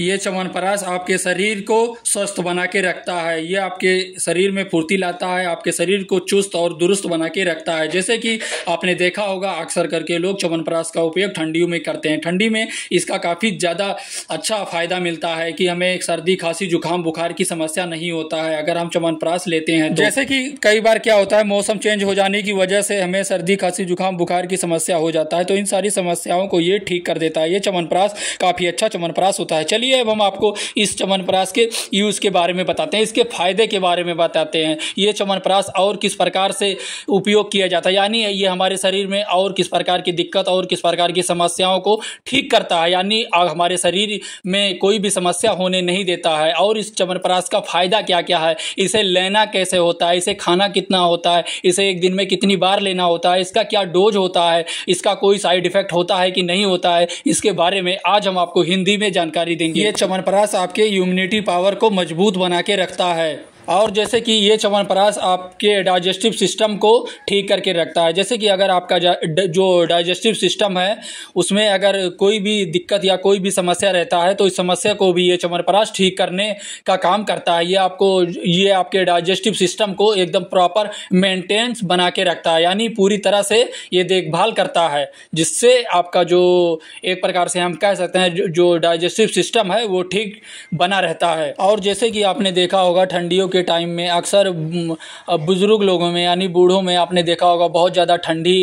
ये चवनप्राश आपके शरीर को स्वस्थ बना के रखता है ये आपके शरीर में फुर्ती लाता है आपके शरीर को चुस्त और दुरुस्त बना के रखता है जैसे कि आपने देखा होगा अक्सर करके लोग चवनप्राश का उपयोग ठंडियों में करते हैं ठंडी में इसका काफ़ी ज़्यादा अच्छा फ़ायदा मिलता है कि हमें सर्दी खांसी जुकाम बुखार की समस्या नहीं होता है अगर हम चवनप्राश लेते हैं तो जैसे कि कई बार क्या होता है मौसम चेंज हो जाने की वजह से हमें सर्दी खांसी जुकाम बुखार की समस्या हो जाता है तो इन सारी समस्याओं को ये ठीक कर देता है ये चवनप्राश काफ़ी अच्छा चवनप्राश होता है चलिए चलिए अब हम आपको इस चमनप्राश के यूज़ के बारे में बताते हैं इसके फ़ायदे के बारे में बताते हैं ये चमनप्राश और किस प्रकार से उपयोग किया जाता है यानी ये हमारे शरीर में और किस प्रकार की दिक्कत और किस प्रकार की समस्याओं को ठीक करता है यानी हमारे शरीर में कोई भी समस्या होने नहीं देता है और इस चमनप्राश का फ़ायदा क्या क्या है इसे लेना कैसे होता है इसे खाना कितना होता है इसे एक दिन में कितनी बार लेना होता है इसका क्या डोज होता है इसका कोई साइड इफ़ेक्ट होता है कि नहीं होता है इसके बारे में आज हम आपको हिंदी में जानकारी देंगे ये चमनप्रास आपके इम्यूनिटी पावर को मजबूत बना के रखता है और जैसे कि ये चवनप्राश आपके डाइजेस्टिव सिस्टम को ठीक करके रखता है जैसे कि अगर आपका जो डाइजेस्टिव सिस्टम है उसमें अगर कोई भी दिक्कत या कोई भी समस्या रहता है तो इस समस्या को भी ये चवनप्राश ठीक करने का काम करता है ये आपको ये आपके डाइजेस्टिव सिस्टम को एकदम प्रॉपर मेंटेनेंस बना के रखता है यानी पूरी तरह से ये देखभाल करता है जिससे आपका जो एक प्रकार से हम कह सकते हैं जो डाइजेस्टिव सिस्टम है वो ठीक बना रहता है और जैसे कि आपने देखा होगा ठंडियों के टाइम में अक्सर बुज़ुर्ग लोगों में यानी बूढ़ों में आपने देखा होगा बहुत ज़्यादा ठंडी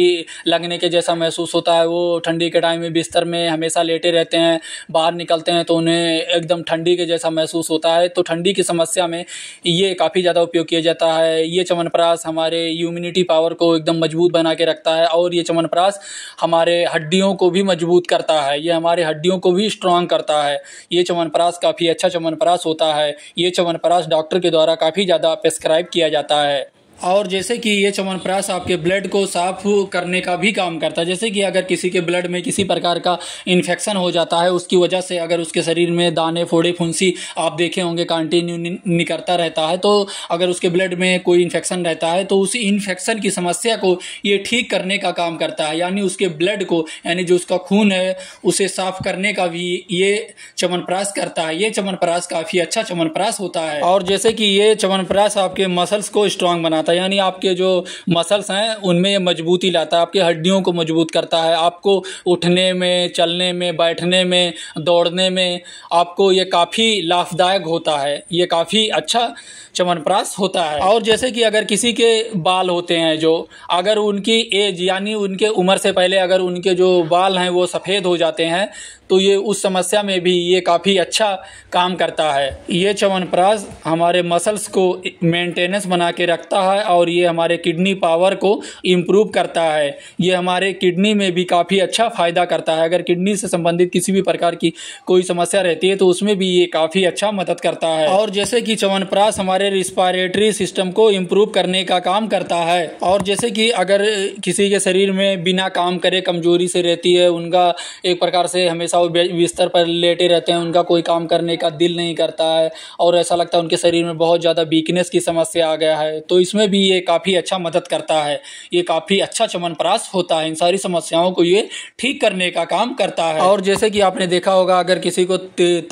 लगने के जैसा महसूस होता है वो ठंडी के टाइम में बिस्तर में हमेशा लेटे रहते हैं बाहर निकलते हैं तो उन्हें एकदम ठंडी के जैसा महसूस होता है तो ठंडी की समस्या में ये काफ़ी ज़्यादा उपयोग किया जाता है ये चमनप्रास हमारे ह्यूमिनिटी पावर को एकदम मजबूत बना के रखता है और ये चमनप्रास हमारे हड्डियों को भी मजबूत करता है ये हमारे हड्डियों को भी स्ट्रांग करता है ये चमनप्रास काफ़ी अच्छा चमनप्रास होता है ये चमनप्राश डॉक्टर के द्वारा काफ़ी ज़्यादा प्रेस्क्राइब किया जाता है और जैसे कि ये चवनप्राश आपके ब्लड को साफ करने का भी काम करता है जैसे कि अगर किसी के ब्लड में किसी प्रकार का इन्फेक्शन हो जाता है उसकी वजह से अगर उसके शरीर में दाने फोड़े फुंसी आप देखे होंगे कंटिन्यू निकलता रहता है तो अगर उसके ब्लड में कोई इन्फेक्शन रहता है तो उसी इन्फेक्शन की समस्या को ये ठीक करने का काम करता है यानी उसके ब्लड को यानी जो उसका खून है उसे साफ करने का भी ये चवनप्राश करता है ये चवनप्राश काफ़ी अच्छा चवनप्राश होता है और जैसे कि ये चवनप्राश आपके मसल्स को स्ट्रांग बनाता है है यानी आपके जो मसल्स हैं उनमें ये मजबूती लाता है आपकी हड्डियों को मजबूत करता है आपको उठने में चलने में बैठने में दौड़ने में आपको ये काफ़ी लाभदायक होता है ये काफ़ी अच्छा चमनप्राश होता है और जैसे कि अगर किसी के बाल होते हैं जो अगर उनकी एज यानी उनके उम्र से पहले अगर उनके जो बाल हैं वो सफ़ेद हो जाते हैं तो ये उस समस्या में भी ये काफ़ी अच्छा काम करता है ये चमनप्राश हमारे मसल्स को मेंटेनेंस बना के रखता है और ये हमारे किडनी पावर को इम्प्रूव करता है ये हमारे किडनी में भी काफ़ी अच्छा फ़ायदा करता है अगर किडनी से संबंधित किसी भी प्रकार की कोई समस्या रहती है तो उसमें भी ये काफ़ी अच्छा मदद करता है और जैसे कि चवनप्राश हमारे हमारे रिस्पायरेटरी सिस्टम को इम्प्रूव करने का काम करता है और जैसे कि अगर किसी के शरीर में बिना काम करे कमजोरी से रहती है उनका एक प्रकार से हमेशा वो बिस्तर पर लेटे रहते हैं उनका कोई काम करने का दिल नहीं करता है और ऐसा लगता है उनके शरीर में बहुत ज़्यादा वीकनेस की समस्या आ गया है तो इसमें भी ये काफ़ी अच्छा मदद करता है ये काफ़ी अच्छा चमनप्राश होता है इन सारी समस्याओं को ये ठीक करने का काम करता है और जैसे कि आपने देखा होगा अगर किसी को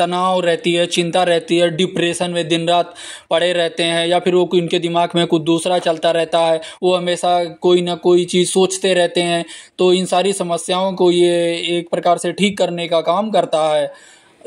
तनाव रहती है चिंता रहती है डिप्रेशन में दिन रात पड़े रहते हैं या फिर वो उनके दिमाग में कुछ दूसरा चलता रहता है वो हमेशा कोई ना कोई चीज़ सोचते रहते हैं तो इन सारी समस्याओं को ये एक प्रकार से ठीक करने का काम करता है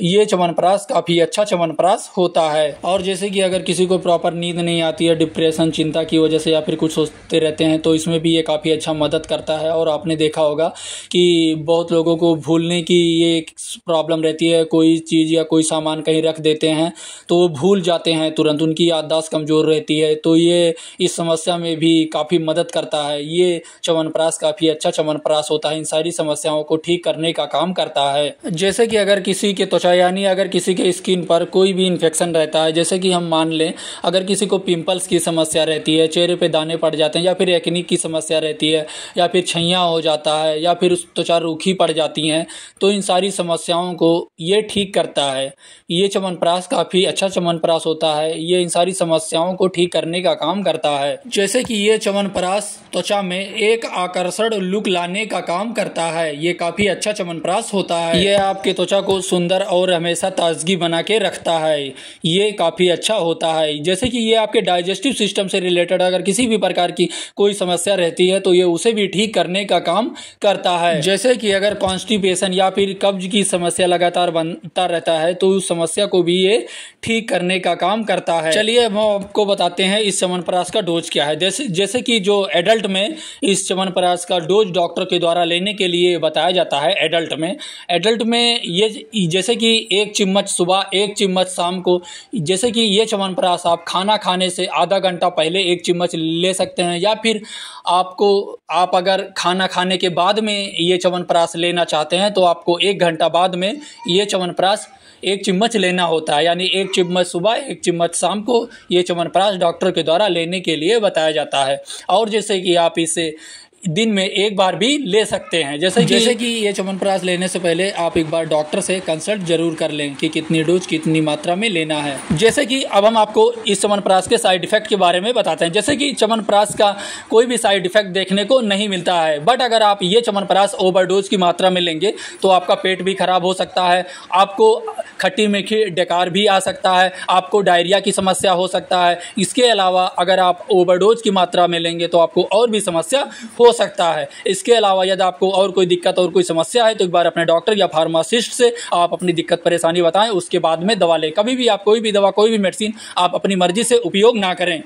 ये च्यवनप्राश काफ़ी अच्छा च्यवनप्राश होता है और जैसे कि अगर किसी को प्रॉपर नींद नहीं आती है डिप्रेशन चिंता की वजह से या फिर कुछ सोचते रहते हैं तो इसमें भी ये काफ़ी अच्छा मदद करता है और आपने देखा होगा कि बहुत लोगों को भूलने की ये प्रॉब्लम रहती है कोई चीज़ या कोई सामान कहीं रख देते हैं तो वो भूल जाते हैं तुरंत उनकी याददाश्त कमज़ोर रहती है तो ये इस समस्या में भी काफ़ी मदद करता है ये च्यवनप्राश काफ़ी अच्छा च्यवनप्राश होता है इन सारी समस्याओं को ठीक करने का काम करता है जैसे कि अगर किसी के तो त्वचा यानी अगर किसी के स्किन पर कोई भी इन्फेक्शन रहता है जैसे कि हम मान लें अगर किसी को पिंपल्स की समस्या रहती है चेहरे पे दाने पड़ जाते हैं या फिर एक्निक की समस्या रहती है या फिर छैया हो जाता है या फिर उस त्वचा रूखी पड़ जाती हैं तो इन सारी समस्याओं को ये ठीक करता है ये चमनप्राश काफ़ी अच्छा चमनप्राश होता है ये इन सारी समस्याओं को ठीक करने का काम करता है जैसे कि ये चमनप्राश त्वचा में एक आकर्षण लुक लाने का काम करता है ये काफ़ी अच्छा चमनप्राश होता है ये आपके त्वचा को सुंदर और हमेशा ताजगी बना के रखता है ये काफ़ी अच्छा होता है जैसे कि ये आपके डाइजेस्टिव सिस्टम से रिलेटेड अगर किसी भी प्रकार की कोई समस्या रहती है तो ये उसे भी ठीक करने का काम करता है जैसे कि अगर कॉन्स्टिपेशन या फिर कब्ज की समस्या लगातार बनता रहता है तो उस समस्या को भी ये ठीक करने का काम करता है चलिए हम आपको बताते हैं इस चमनप्राश का डोज क्या है जैसे जैसे कि जो एडल्ट में इस चमनप्राश का डोज डॉक्टर के द्वारा लेने के लिए बताया जाता है एडल्ट में एडल्ट में ये जैसे कि कि एक चम्मच सुबह एक चम्मच शाम को जैसे कि ये चवनप्राश आप खाना खाने से आधा घंटा पहले एक चम्मच ले सकते हैं या फिर आपको आप अगर खाना खाने के बाद में ये चवनप्राश लेना चाहते हैं तो आपको एक घंटा बाद में ये चवनप्राश एक चम्मच लेना होता है यानी एक चम्मच सुबह एक चम्मच शाम को ये चवनप्राश डॉक्टर के द्वारा लेने के लिए बताया जाता है और जैसे कि आप इसे दिन में एक बार भी ले सकते हैं जैसे कि जैसे कि ये चमनप्राश लेने से पहले आप एक बार डॉक्टर से कंसल्ट जरूर कर लें कि कितनी डोज कितनी मात्रा में लेना है जैसे कि अब हम आपको इस चमनप्राश के साइड इफेक्ट के बारे में बताते हैं जैसे कि चमनप्राश का कोई भी साइड इफेक्ट देखने को नहीं मिलता है बट अगर आप ये चमनप्राश डोज की मात्रा में लेंगे तो आपका पेट भी खराब हो सकता है आपको खट्टी मीठी डेकार भी आ सकता है आपको डायरिया की समस्या हो सकता है इसके अलावा अगर आप डोज की मात्रा में लेंगे तो आपको और भी समस्या हो सकता है इसके अलावा यदि आपको और कोई दिक्कत और कोई समस्या है तो एक बार अपने डॉक्टर या फार्मासिस्ट से आप अपनी दिक्कत परेशानी बताएं उसके बाद में दवा लें कभी भी आप कोई भी दवा कोई भी मेडिसिन आप अपनी मर्जी से उपयोग ना करें